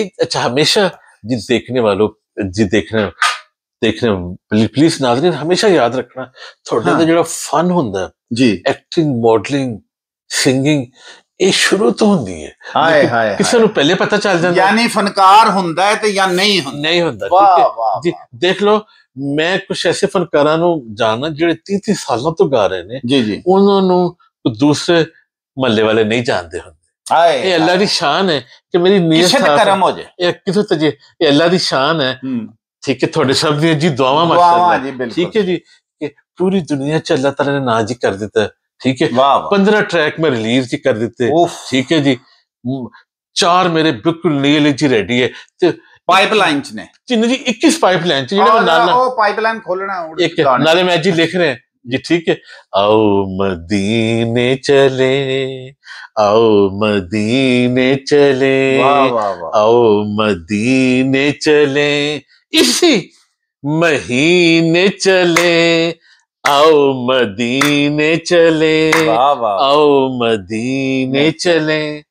एक अच्छा हमेशा जी देखने वालों जी ਦੇਖਣਾ ਦੇਖਣਾ ਪਲੀਜ਼ ਨਾਜ਼ਰੀਨ ਹਮੇਸ਼ਾ ਯਾਦ ਰੱਖਣਾ ਤੁਹਾਡੇ ਦਾ ਜਿਹੜਾ ਫਨ ਹੁੰਦਾ ਜੀ ਐਕਟਿੰਗ ਮਾਡਲਿੰਗ ਸਿੰਗਿੰਗ ਇਹ ਸ਼ੁਰੂ ਤੋਂ ਹੁੰਦੀ ਹੈ ਹਾਏ ਹਾਏ ਕਿਸੇ ਨੂੰ ਪਹਿਲੇ ਪਤਾ ਚੱਲ ਜਾਂਦਾ ਯਾਨੀ ਫਨਕਾਰ ਹੁੰਦਾ ਹੈ ਤੇ ਜਾਂ ਨਹੀਂ ਹੁੰਦਾ ਨਹੀਂ ਹੁੰਦਾ ਵਾਹ ਜੀ ਦੇਖ ਲਓ ਮੈਂ ਕੁਝ ਐਸੇ ਫਨਕਾਰਾਂ ਨੂੰ ਜਾਣਦਾ ਜਿਹੜੇ 30 30 ਸਾਲਾਂ ਤੋਂ ਗਾ ਰਹੇ ਨੇ ਜੀ ਜੀ ਉਹਨਾਂ ਨੂੰ ਦੂਸਰੇ ਮਹੱਲੇ ਵਾਲੇ ਨਹੀਂ ਜਾਣਦੇ ਹੁੰਦੇ ये अल्लाह की शान है ना मेरी नीयत करम हो जाए किसो तो तजे ये अल्लाह की शान है हम्म। ठीक है थोड़े शब्द जी दुआवा माशाल्लाह ठीक है जी कि पूरी दुनिया च अल्लाह ताला ने नाजी कर देता है ठीक है पंद्रह ट्रैक में रिलीज जी कर देते ठीक है जी हम्म, चार मेरे बिल्कुल नील जी रेडी है तो पाइपलाइन च ने जी 21 पाइपलाइन च जेड़ा नाला ओ पाइपलाइन खोलना एक नाले में जी लिख रहे हैं जी ठीक है आओ मदीने चले आओ मदीने चले आओ मदीने चले इसी महीने चले आओ मदीने चले आओ मदीने चले